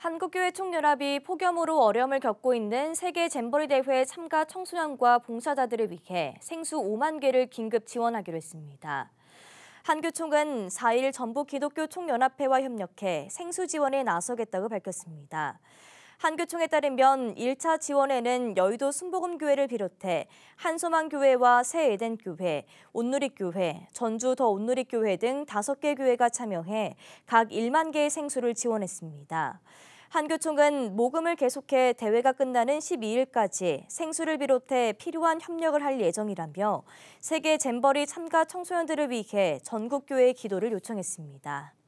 한국교회 총연합이 폭염으로 어려움을 겪고 있는 세계 잼버리 대회 참가 청소년과 봉사자들을 위해 생수 5만 개를 긴급 지원하기로 했습니다. 한교총은 4일 전북 기독교 총연합회와 협력해 생수 지원에 나서겠다고 밝혔습니다. 한교총에 따르면 1차 지원에는 여의도 순복음교회를 비롯해 한소망교회와 새에덴교회, 온누리교회, 전주 더 온누리교회 등 5개 교회가 참여해 각 1만 개의 생수를 지원했습니다. 한교총은 모금을 계속해 대회가 끝나는 12일까지 생수를 비롯해 필요한 협력을 할 예정이라며 세계 잼버리 참가 청소년들을 위해 전국교회의 기도를 요청했습니다.